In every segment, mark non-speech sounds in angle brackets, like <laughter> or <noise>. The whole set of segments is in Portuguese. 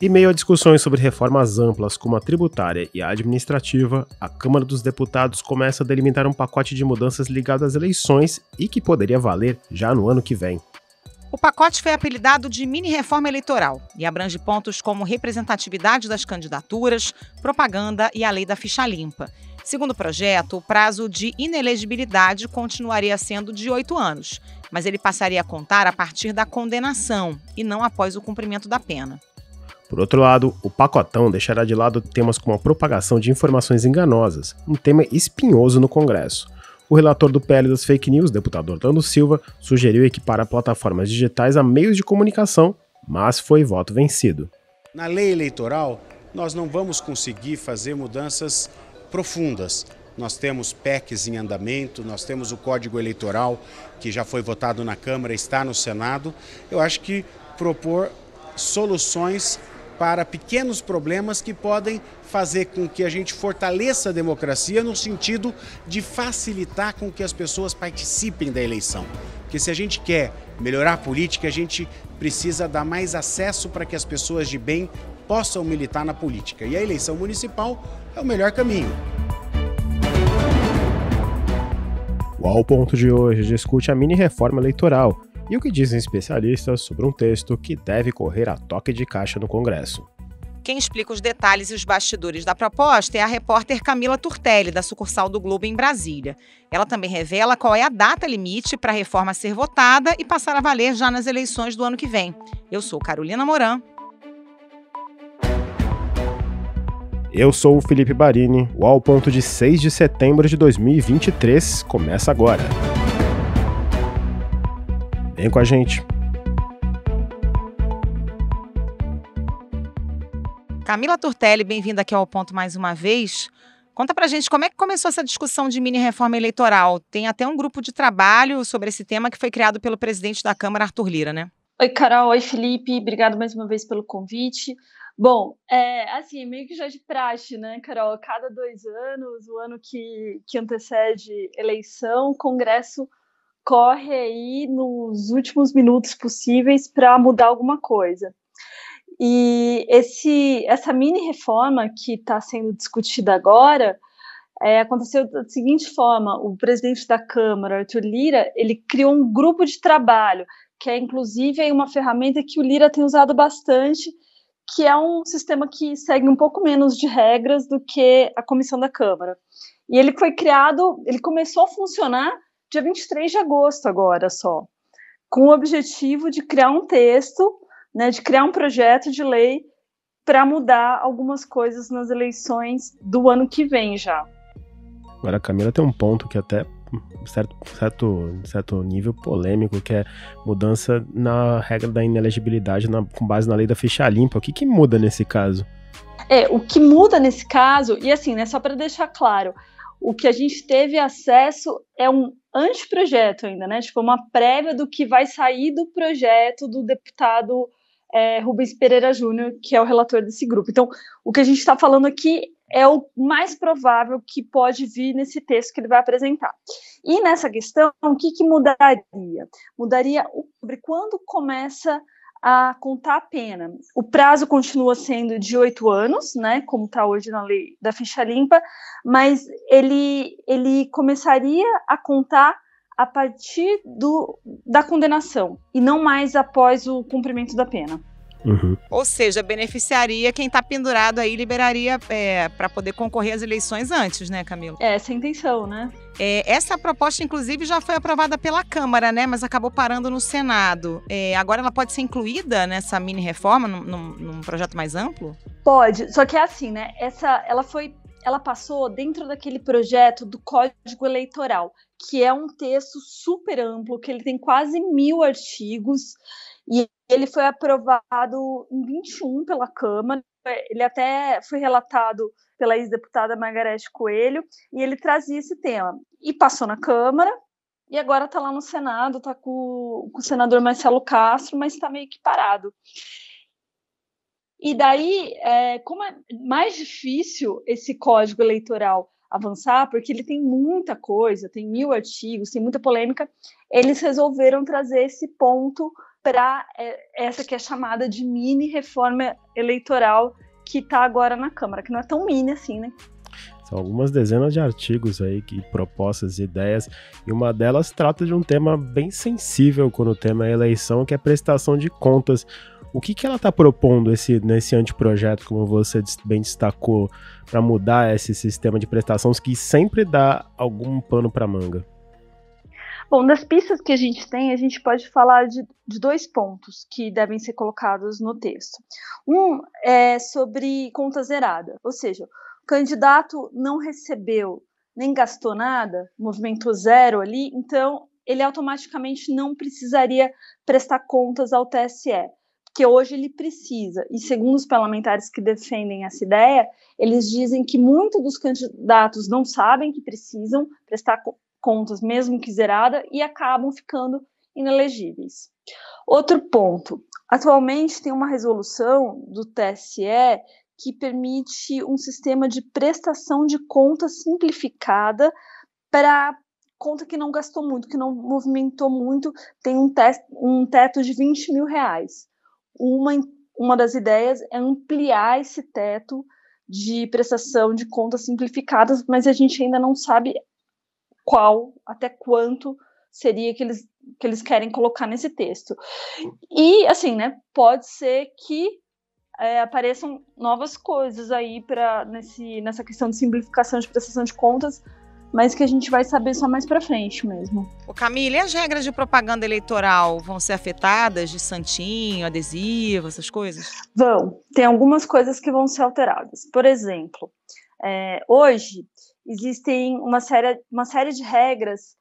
E meio a discussões sobre reformas amplas como a tributária e a administrativa, a Câmara dos Deputados começa a delimitar um pacote de mudanças ligado às eleições e que poderia valer já no ano que vem. O pacote foi apelidado de mini-reforma eleitoral e abrange pontos como representatividade das candidaturas, propaganda e a lei da ficha limpa. Segundo o projeto, o prazo de inelegibilidade continuaria sendo de oito anos, mas ele passaria a contar a partir da condenação e não após o cumprimento da pena. Por outro lado, o pacotão deixará de lado temas como a propagação de informações enganosas, um tema espinhoso no Congresso. O relator do PL das Fake News, deputado Orlando Silva, sugeriu equipar plataformas digitais a meios de comunicação, mas foi voto vencido. Na lei eleitoral, nós não vamos conseguir fazer mudanças profundas. Nós temos PECs em andamento, nós temos o Código Eleitoral, que já foi votado na Câmara, está no Senado. Eu acho que propor soluções para pequenos problemas que podem fazer com que a gente fortaleça a democracia no sentido de facilitar com que as pessoas participem da eleição. Porque se a gente quer melhorar a política, a gente precisa dar mais acesso para que as pessoas de bem possam militar na política. E a eleição municipal é o melhor caminho. O Ao Ponto de hoje discute a mini reforma eleitoral e o que dizem especialistas sobre um texto que deve correr a toque de caixa no Congresso. Quem explica os detalhes e os bastidores da proposta é a repórter Camila Turtelli, da sucursal do Globo em Brasília. Ela também revela qual é a data limite para a reforma ser votada e passar a valer já nas eleições do ano que vem. Eu sou Carolina Moran. Eu sou o Felipe Barini. O Ao Ponto de 6 de setembro de 2023 começa agora. Vem com a gente. Camila Turtelli, bem-vinda aqui ao Ponto mais uma vez. Conta pra gente como é que começou essa discussão de mini reforma eleitoral. Tem até um grupo de trabalho sobre esse tema que foi criado pelo presidente da Câmara, Arthur Lira, né? Oi, Carol. Oi, Felipe. Obrigado mais uma vez pelo convite. Bom, é, assim, meio que já de praxe, né, Carol? Cada dois anos, o ano que, que antecede eleição, o Congresso corre aí nos últimos minutos possíveis para mudar alguma coisa. E esse, essa mini reforma que está sendo discutida agora é, aconteceu da seguinte forma: o presidente da Câmara, Arthur Lira, ele criou um grupo de trabalho que é inclusive uma ferramenta que o Lira tem usado bastante, que é um sistema que segue um pouco menos de regras do que a comissão da Câmara. E ele foi criado, ele começou a funcionar dia 23 de agosto agora só, com o objetivo de criar um texto, né, de criar um projeto de lei para mudar algumas coisas nas eleições do ano que vem já. Agora a Camila tem um ponto que é até certo, certo, certo nível polêmico, que é mudança na regra da inelegibilidade na, com base na lei da ficha limpa. O que, que muda nesse caso? É, o que muda nesse caso, e assim, né, só para deixar claro, o que a gente teve acesso é um anteprojeto ainda, né? Tipo, uma prévia do que vai sair do projeto do deputado é, Rubens Pereira Júnior, que é o relator desse grupo. Então, o que a gente está falando aqui é o mais provável que pode vir nesse texto que ele vai apresentar. E nessa questão, o que, que mudaria? Mudaria sobre quando começa a contar a pena. O prazo continua sendo de oito anos, né, como está hoje na lei da ficha limpa, mas ele, ele começaria a contar a partir do, da condenação e não mais após o cumprimento da pena. Uhum. Ou seja, beneficiaria quem está pendurado aí, liberaria é, para poder concorrer às eleições antes, né, Camilo? É, essa é a intenção, né? É, essa proposta, inclusive, já foi aprovada pela Câmara, né? Mas acabou parando no Senado. É, agora ela pode ser incluída nessa mini reforma, num, num, projeto mais amplo? Pode, só que é assim, né? Essa, ela foi, ela passou dentro daquele projeto do Código Eleitoral, que é um texto super amplo, que ele tem quase mil artigos e ele foi aprovado em 21 pela Câmara. Ele até foi relatado pela ex-deputada Margarete Coelho, e ele trazia esse tema. E passou na Câmara, e agora está lá no Senado, está com, com, o senador Marcelo Castro, mas está meio que parado. E daí, é, como é mais difícil esse código eleitoral avançar, porque ele tem muita coisa, tem mil artigos, tem muita polêmica, eles resolveram trazer esse ponto para é, essa que é chamada de mini reforma eleitoral que está agora na Câmara, que não é tão mini assim, né? São algumas dezenas de artigos aí, que, propostas e ideias, e uma delas trata de um tema bem sensível quando o tema é eleição, que é prestação de contas. O que, que ela está propondo esse, nesse anteprojeto, como você bem destacou, para mudar esse sistema de prestações que sempre dá algum pano para manga? Bom, das pistas que a gente tem, a gente pode falar de, de dois pontos que devem ser colocados no texto. Um é sobre conta zerada, ou seja, o candidato não recebeu nem gastou nada, movimento zero ali, então ele automaticamente não precisaria prestar contas ao TSE, porque hoje ele precisa. E segundo os parlamentares que defendem essa ideia, eles dizem que muitos dos candidatos não sabem que precisam prestar contas, mesmo que zerada, e acabam ficando inelegíveis. Outro ponto: atualmente tem uma resolução do TSE que permite um sistema de prestação de conta simplificada para conta que não gastou muito, que não movimentou muito, tem um, te um teto de 20 mil reais. Uma, uma das ideias é ampliar esse teto de prestação de contas simplificadas, mas a gente ainda não sabe qual, até quanto seria que eles, que eles querem colocar nesse texto. E, assim, né, pode ser que é, apareçam novas coisas aí pra, nesse, nessa questão de simplificação de prestação de contas, mas que a gente vai saber só mais para frente mesmo. O Camila, e as regras de propaganda eleitoral vão ser afetadas de santinho, adesivo, essas coisas? Vão. Tem algumas coisas que vão ser alteradas. Por exemplo, é, hoje existem uma série, uma série de regras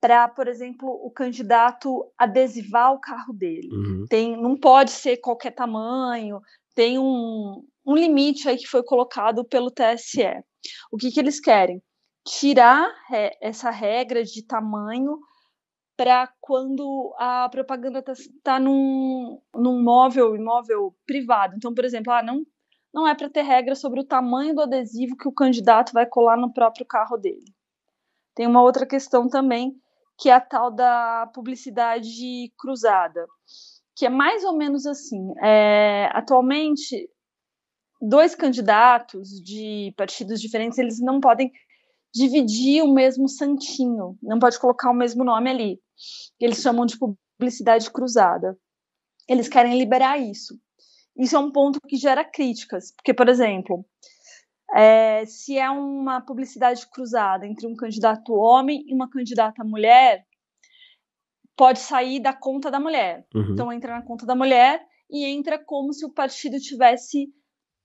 para, por exemplo, o candidato adesivar o carro dele. Uhum. Tem, não pode ser qualquer tamanho, tem um, um limite aí que foi colocado pelo TSE. O que, que eles querem? Tirar essa regra de tamanho para quando a propaganda está tá num, num móvel, imóvel privado. Então, por exemplo, ah, não não é para ter regra sobre o tamanho do adesivo que o candidato vai colar no próprio carro dele. Tem uma outra questão também, que é a tal da publicidade cruzada, que é mais ou menos assim. É, atualmente, dois candidatos de partidos diferentes, eles não podem dividir o mesmo santinho, não pode colocar o mesmo nome ali. Eles chamam de publicidade cruzada. Eles querem liberar isso isso é um ponto que gera críticas. Porque, por exemplo, é, se é uma publicidade cruzada entre um candidato homem e uma candidata mulher, pode sair da conta da mulher. Uhum. Então entra na conta da mulher e entra como se o partido tivesse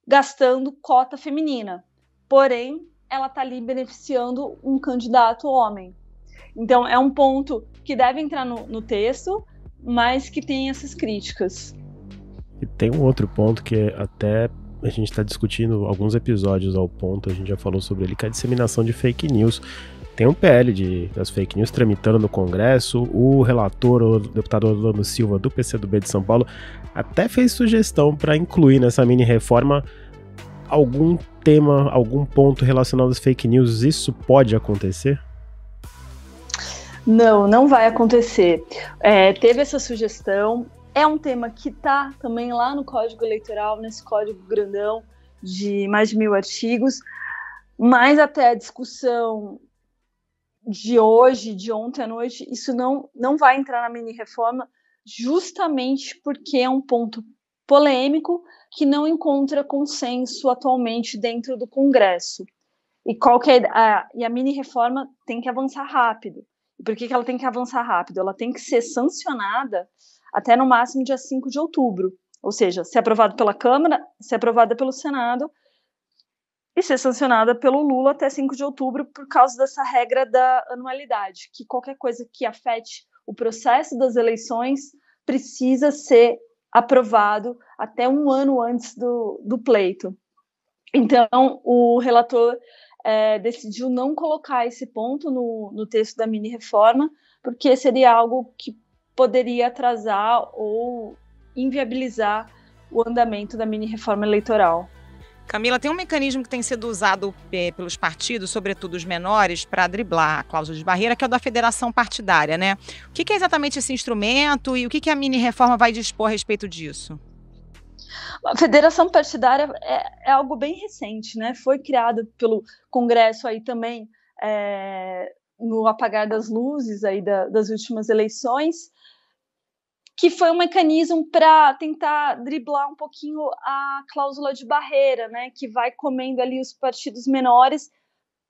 gastando cota feminina. Porém, ela está ali beneficiando um candidato homem. Então é um ponto que deve entrar no, no texto, mas que tem essas críticas. E tem um outro ponto que é até a gente está discutindo alguns episódios ao ponto, a gente já falou sobre ele, que é a disseminação de fake news. Tem um PL de, das fake news tramitando no Congresso. O relator, o deputado Orlando Silva, do PCdoB de São Paulo, até fez sugestão para incluir nessa mini reforma algum tema, algum ponto relacionado às fake news. Isso pode acontecer? Não, não vai acontecer. É, teve essa sugestão, é um tema que está também lá no Código Eleitoral, nesse código grandão de mais de mil artigos, mas até a discussão de hoje, de ontem à noite, isso não, não vai entrar na mini reforma, justamente porque é um ponto polêmico que não encontra consenso atualmente dentro do Congresso. E qual que é a, e a mini reforma tem que avançar rápido. E por que, que ela tem que avançar rápido? Ela tem que ser sancionada até no máximo dia 5 de outubro. Ou seja, se é aprovado pela Câmara, se é aprovada pelo Senado e ser é sancionada pelo Lula até 5 de outubro por causa dessa regra da anualidade, que qualquer coisa que afete o processo das eleições precisa ser aprovado até um ano antes do, do pleito. Então, o relator é, decidiu não colocar esse ponto no, no texto da mini-reforma, porque seria algo que poderia atrasar ou inviabilizar o andamento da mini reforma eleitoral. Camila, tem um mecanismo que tem sido usado eh, pelos partidos, sobretudo os menores, para driblar a cláusula de barreira, que é o da federação partidária, né? O que é exatamente esse instrumento e o que a mini reforma vai dispor a respeito disso? A federação partidária é, é algo bem recente, né? Foi criado pelo Congresso aí também é, no apagar das luzes aí da, das últimas eleições que foi um mecanismo para tentar driblar um pouquinho a cláusula de barreira, né, que vai comendo ali os partidos menores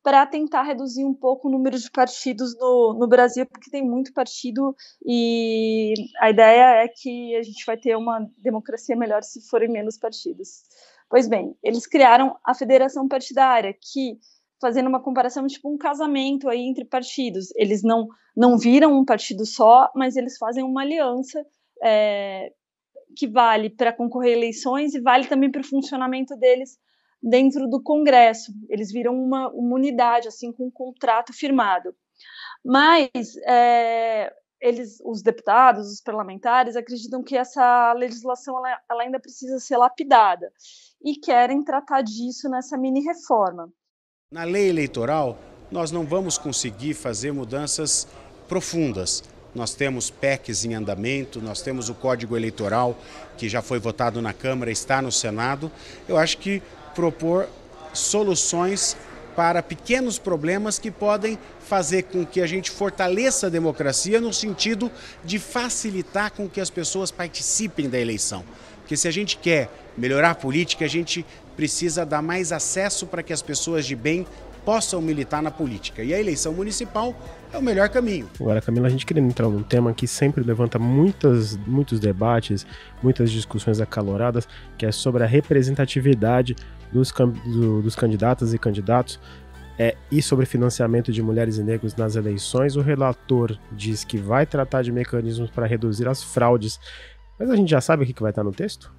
para tentar reduzir um pouco o número de partidos no, no Brasil, porque tem muito partido e a ideia é que a gente vai ter uma democracia melhor se forem menos partidos. Pois bem, eles criaram a federação partidária, que fazendo uma comparação é tipo um casamento aí entre partidos, eles não não viram um partido só, mas eles fazem uma aliança é, que vale para concorrer a eleições e vale também para o funcionamento deles dentro do Congresso. Eles viram uma, uma unidade, assim, com um contrato firmado. Mas é, eles, os deputados, os parlamentares, acreditam que essa legislação ela, ela ainda precisa ser lapidada e querem tratar disso nessa mini reforma. Na lei eleitoral, nós não vamos conseguir fazer mudanças profundas, nós temos PECs em andamento, nós temos o Código Eleitoral, que já foi votado na Câmara, está no Senado. Eu acho que propor soluções para pequenos problemas que podem fazer com que a gente fortaleça a democracia no sentido de facilitar com que as pessoas participem da eleição. Porque se a gente quer melhorar a política, a gente precisa dar mais acesso para que as pessoas de bem possam militar na política. E a eleição municipal é o melhor caminho. Agora, Camila, a gente querendo entrar num tema que sempre levanta muitas, muitos debates, muitas discussões acaloradas, que é sobre a representatividade dos, do, dos candidatas e candidatos é, e sobre financiamento de mulheres e negros nas eleições. O relator diz que vai tratar de mecanismos para reduzir as fraudes, mas a gente já sabe o que vai estar tá no texto?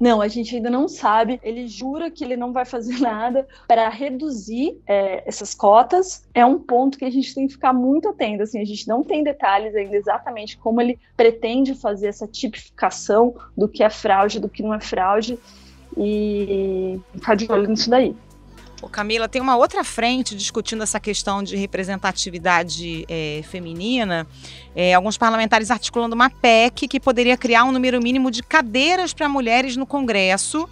Não, a gente ainda não sabe. Ele jura que ele não vai fazer <laughs> nada para reduzir é, essas cotas. É um ponto que a gente tem que ficar muito atento. Assim, a gente não tem detalhes ainda exatamente como ele pretende fazer essa tipificação do que é fraude, do que não é fraude. E ficar de olho nisso daí. O Camila, tem uma outra frente discutindo essa questão de representatividade é, feminina. É, alguns parlamentares articulando uma PEC que poderia criar um número mínimo de cadeiras para mulheres no Congresso,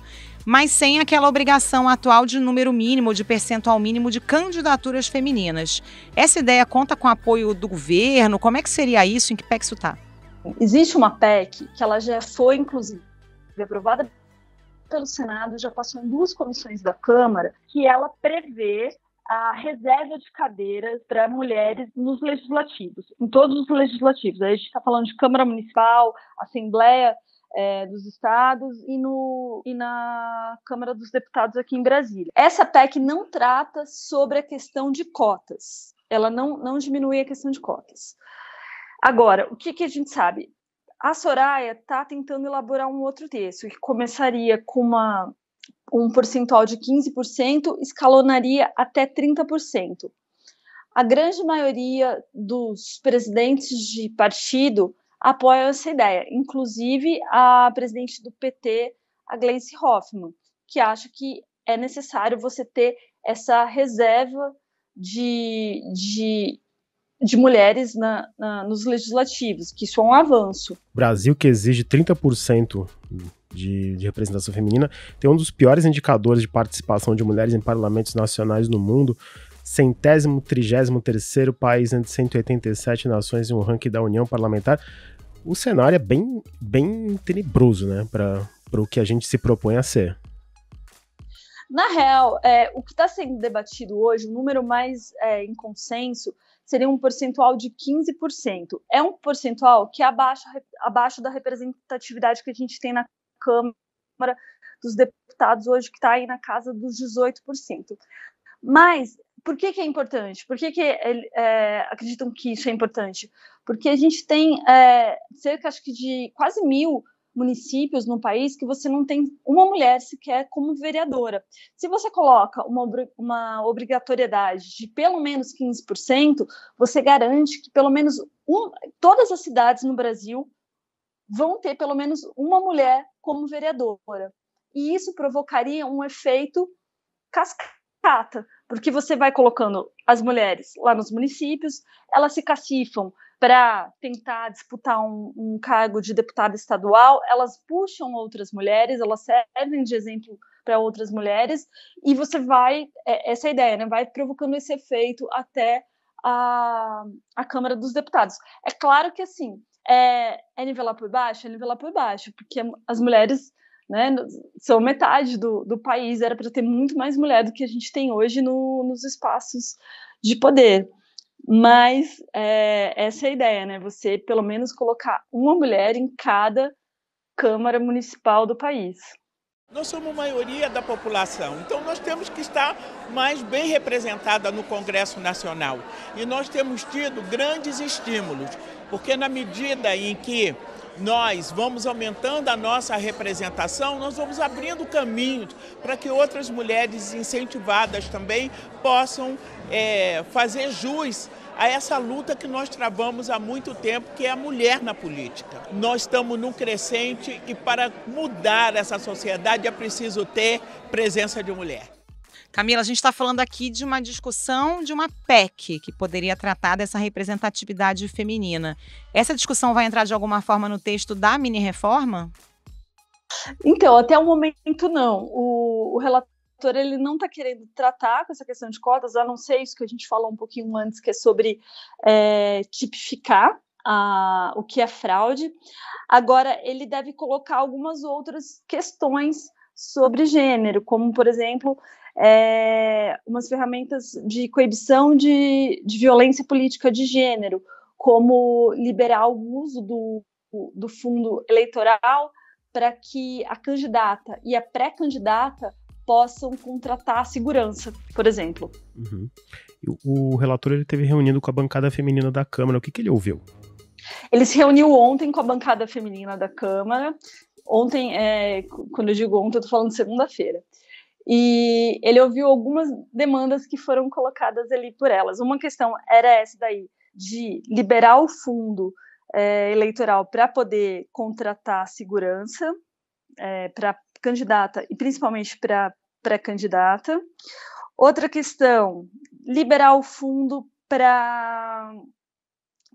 mas sem aquela obrigação atual de número mínimo, de percentual mínimo de candidaturas femininas. Essa ideia conta com apoio do governo? Como é que seria isso? Em que PEC isso está? Existe uma PEC que ela já foi, inclusive, aprovada pelo Senado, já passou em duas comissões da Câmara, que ela prevê a reserva de cadeiras para mulheres nos legislativos, em todos os legislativos. Aí a gente está falando de Câmara Municipal, Assembleia é, dos Estados e, no, e na Câmara dos Deputados aqui em Brasília. Essa PEC não trata sobre a questão de cotas, ela não, não diminui a questão de cotas. Agora, o que, que a gente sabe? A Soraya está tentando elaborar um outro texto, que começaria com uma, um percentual de 15%, escalonaria até 30%. A grande maioria dos presidentes de partido apoia essa ideia, inclusive a presidente do PT, a Gleice Hoffmann, que acha que é necessário você ter essa reserva de, de de mulheres na, na, nos legislativos, que isso é um avanço. Brasil, que exige 30% de, de, representação feminina, tem um dos piores indicadores de participação de mulheres em parlamentos nacionais no mundo, centésimo, trigésimo terceiro país entre 187 nações em um ranking da União Parlamentar. O cenário é bem, bem tenebroso, né, para o que a gente se propõe a ser. Na real, é, o que está sendo debatido hoje, o número mais é, em consenso, seria um percentual de 15%. É um percentual que é abaixo, abaixo da representatividade que a gente tem na Câmara dos Deputados hoje, que está aí na casa dos 18%. Mas por que, que é importante? Por que, que é, é, acreditam que isso é importante? Porque a gente tem é, cerca acho que de quase mil municípios no país que você não tem uma mulher sequer como vereadora. Se você coloca uma, uma obrigatoriedade de pelo menos 15%, você garante que pelo menos um, todas as cidades no Brasil vão ter pelo menos uma mulher como vereadora. E isso provocaria um efeito cascata, porque você vai colocando as mulheres lá nos municípios, elas se cacifam para tentar disputar um, um, cargo de deputada estadual, elas puxam outras mulheres, elas servem de exemplo para outras mulheres, e você vai, é, essa é a ideia, né, vai provocando esse efeito até a, a Câmara dos Deputados. É claro que, assim, é, é nivelar por baixo, é nivelar por baixo, porque as mulheres né, são metade do, do país, era para ter muito mais mulher do que a gente tem hoje no, nos espaços de poder. Mas é, essa é a ideia, né? Você pelo menos colocar uma mulher em cada Câmara Municipal do país. Nós somos maioria da população, então nós temos que estar mais bem representada no Congresso Nacional. E nós temos tido grandes estímulos, porque na medida em que nós vamos aumentando a nossa representação, nós vamos abrindo caminho para que outras mulheres incentivadas também possam é, fazer jus a essa luta que nós travamos há muito tempo, que é a mulher na política. Nós estamos num crescente e para mudar essa sociedade é preciso ter presença de mulher. Camila, a gente está falando aqui de uma discussão de uma PEC que poderia tratar dessa representatividade feminina. Essa discussão vai entrar de alguma forma no texto da mini reforma? Então, até o momento não. O, o ele não está querendo tratar com essa questão de cotas, a não ser isso que a gente falou um pouquinho antes, que é sobre é, tipificar a, o que é fraude. Agora, ele deve colocar algumas outras questões sobre gênero, como, por exemplo, é, umas ferramentas de coibição de, de violência política de gênero, como liberar o uso do, do fundo eleitoral para que a candidata e a pré-candidata possam contratar segurança, por exemplo. Uhum. O relator ele teve reunindo com a bancada feminina da Câmara. O que, que ele ouviu? Ele se reuniu ontem com a bancada feminina da Câmara. Ontem, é, quando eu digo ontem, eu estou falando segunda-feira. E ele ouviu algumas demandas que foram colocadas ali por elas. Uma questão era essa daí, de liberar o fundo é, eleitoral para poder contratar segurança é, para candidata e principalmente para pré-candidata. Outra questão, liberar o fundo para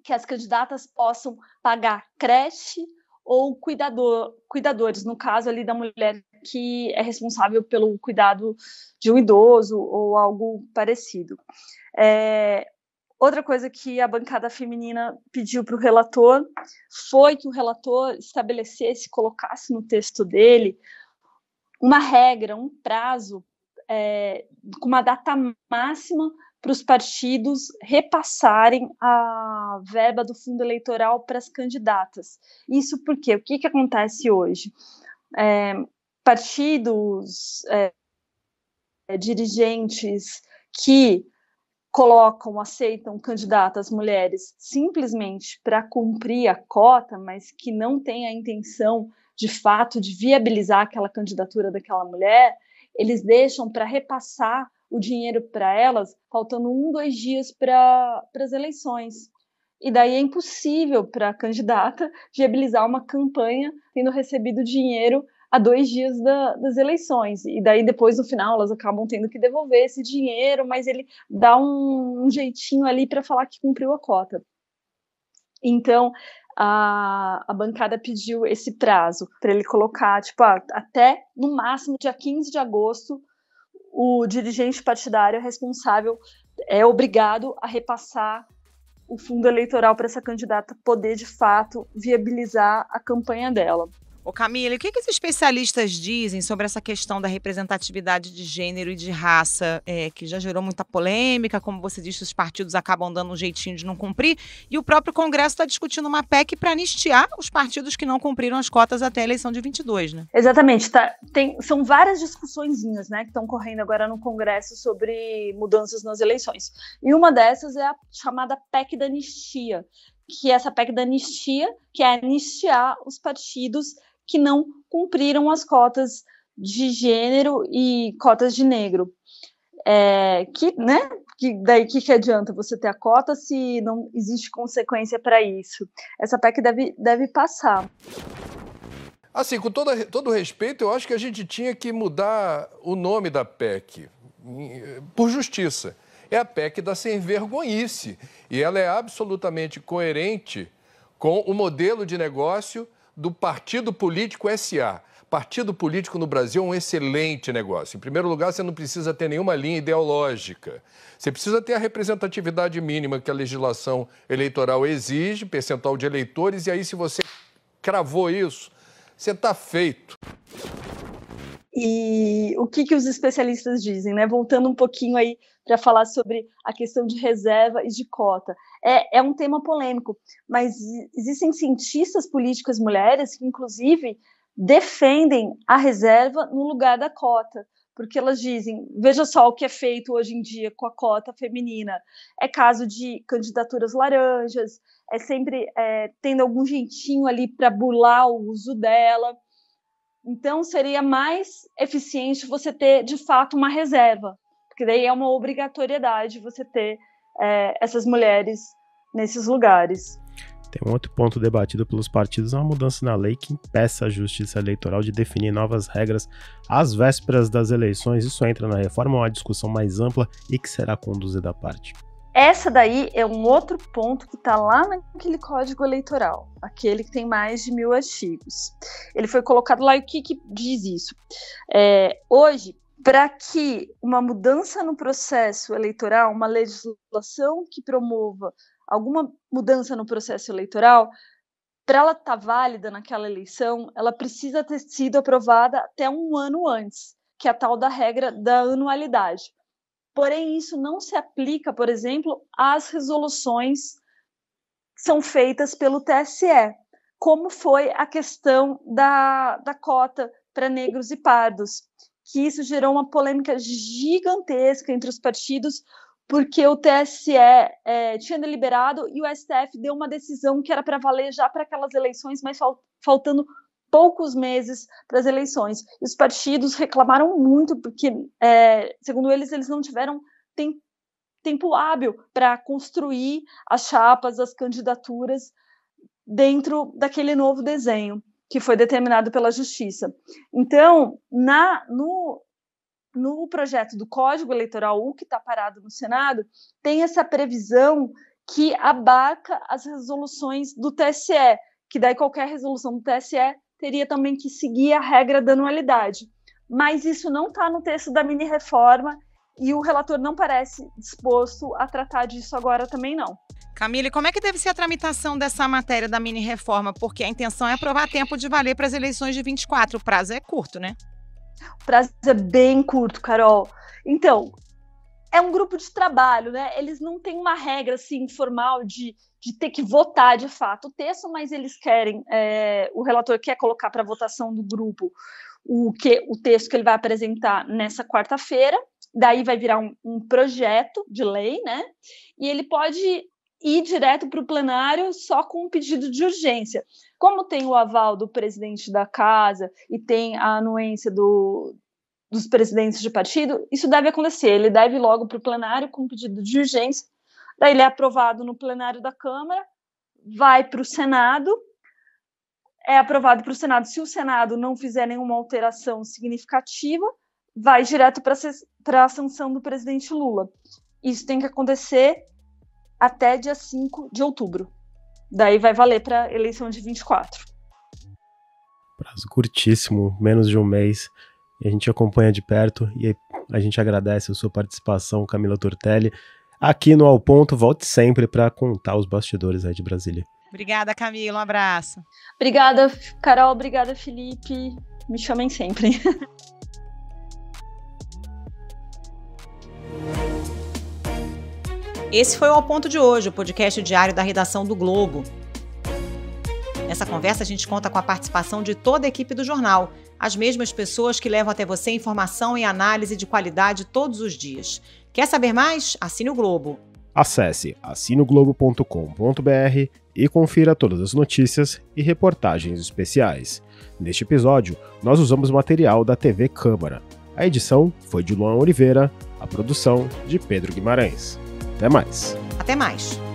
que as candidatas possam pagar creche ou cuidador, cuidadores, no caso ali da mulher que é responsável pelo cuidado de um idoso ou algo parecido. É, outra coisa que a bancada feminina pediu para o relator foi que o relator estabelecesse, colocasse no texto dele uma regra, um prazo, é, com uma data máxima para os partidos repassarem a verba do fundo eleitoral para as candidatas. Isso porque o que, que acontece hoje? É, partidos, é, é, dirigentes que colocam, aceitam candidatas mulheres simplesmente para cumprir a cota, mas que não têm a intenção de fato de viabilizar aquela candidatura daquela mulher, eles deixam para repassar o dinheiro para elas, faltando um, dois dias para as eleições. E daí é impossível para a candidata <laughs> viabilizar uma campanha tendo recebido dinheiro a dois dias da, das eleições. E daí, depois, no final, elas acabam tendo que devolver esse dinheiro, mas ele dá um, um jeitinho ali para falar que cumpriu a cota. Então, a, a bancada pediu esse prazo para ele colocar, tipo, ah, até no máximo dia 15 de agosto, o dirigente partidário responsável é obrigado a repassar o fundo eleitoral para essa candidata poder, de fato, viabilizar a campanha dela. Ô Camila, o que, que os especialistas dizem sobre essa questão da representatividade de gênero e de raça, é, que já gerou muita polêmica, como você disse, os partidos acabam dando um jeitinho de não cumprir, e o próprio Congresso está discutindo uma PEC para anistiar os partidos que não cumpriram as cotas até a eleição de 22, né? Exatamente, tá, tem, são várias discussõezinhas, né, que estão correndo agora no Congresso sobre mudanças nas eleições, e uma dessas é a chamada PEC da anistia, que é essa PEC da anistia, que é anistiar os partidos que não cumpriram as cotas de gênero e cotas de negro. É, que, né, que, daí que, que adianta você ter a cota se não existe consequência para isso? Essa PEC deve, deve passar. Assim, com toda, todo respeito, eu acho que a gente tinha que mudar o nome da PEC, por justiça. É a PEC da sem vergonhice. E ela é absolutamente coerente com o modelo de negócio do Partido Político SA. Partido político no Brasil é um excelente negócio. Em primeiro lugar, você não precisa ter nenhuma linha ideológica. Você precisa ter a representatividade mínima que a legislação eleitoral exige, percentual de eleitores, e aí, se você cravou isso, você está feito. E o que, que os especialistas dizem, né? Voltando um pouquinho aí para falar sobre a questão de reserva e de cota. É, é um tema polêmico, mas existem cientistas políticas mulheres que, inclusive, defendem a reserva no lugar da cota, porque elas dizem: veja só o que é feito hoje em dia com a cota feminina. É caso de candidaturas laranjas, é sempre é, tendo algum jeitinho ali para burlar o uso dela. Então, seria mais eficiente você ter, de fato, uma reserva, porque daí é uma obrigatoriedade você ter é, essas mulheres nesses lugares. Tem um outro ponto debatido pelos partidos, é uma mudança na lei que impeça a justiça eleitoral de definir novas regras às vésperas das eleições. Isso entra na reforma ou uma discussão mais ampla e que será conduzida à parte? Essa daí é um outro ponto que está lá naquele código eleitoral, aquele que tem mais de mil artigos. Ele foi colocado lá e o que, que diz isso? É, hoje, para que uma mudança no processo eleitoral, uma legislação que promova alguma mudança no processo eleitoral, para ela estar tá válida naquela eleição, ela precisa ter sido aprovada até um ano antes, que é a tal da regra da anualidade. Porém, isso não se aplica, por exemplo, às resoluções que são feitas pelo TSE, como foi a questão da, da cota para negros e pardos, que isso gerou uma polêmica gigantesca entre os partidos, porque o TSE é, tinha deliberado e o STF deu uma decisão que era para valer já para aquelas eleições, mas faltando poucos meses para as eleições. E os partidos reclamaram muito, porque, é, segundo eles, eles não tiveram tempo, tempo hábil para construir as chapas, as candidaturas dentro daquele novo desenho que foi determinado pela justiça. Então, na, no, no projeto do Código Eleitoral, o que está parado no Senado, tem essa previsão que abarca as resoluções do TSE, que daí qualquer resolução do TSE teria também que seguir a regra da anualidade. Mas isso não está no texto da mini-reforma e o relator não parece disposto a tratar disso agora também não. Camille, como é que deve ser a tramitação dessa matéria da mini-reforma? Porque a intenção é aprovar tempo de valer para as eleições de 24. O prazo é curto, né? O prazo é bem curto, Carol. Então, é um grupo de trabalho, né? Eles não têm uma regra assim formal de, de ter que votar de fato o texto, mas eles querem, é, o relator quer colocar para votação do grupo o que o texto que ele vai apresentar nessa quarta-feira. Daí vai virar um, um, projeto de lei, né? E ele pode ir direto para o plenário só com um pedido de urgência. Como tem o aval do presidente da casa e tem a anuência do, dos presidentes de partido, isso deve acontecer. Ele deve logo para o plenário com pedido de urgência, daí ele é aprovado no plenário da Câmara, vai para o Senado, é aprovado para o Senado. Se o Senado não fizer nenhuma alteração significativa, vai direto para a sanção do presidente Lula. Isso tem que acontecer até dia 5 de outubro. Daí vai valer para a eleição de 24. Prazo curtíssimo, menos de um mês e a gente acompanha de perto e a gente agradece a sua participação, Camila Tortelli, aqui no Ao Ponto. Volte sempre para contar os bastidores aí de Brasília. Obrigada, Camila. Um abraço. Obrigada, Carol. Obrigada, Felipe. Me chamem sempre. <laughs> Esse foi o Ao Ponto de hoje, o podcast diário da redação do Globo. Nessa conversa, a gente conta com a participação de toda a equipe do jornal, as mesmas pessoas que levam até você informação e análise de qualidade todos os dias. Quer saber mais? Assine o Globo. Acesse assinoglobo.com.br e confira todas as notícias e reportagens especiais. Neste episódio, nós usamos material da TV Câmara. A edição foi de Luan Oliveira, a produção de Pedro Guimarães. Até mais. Até mais.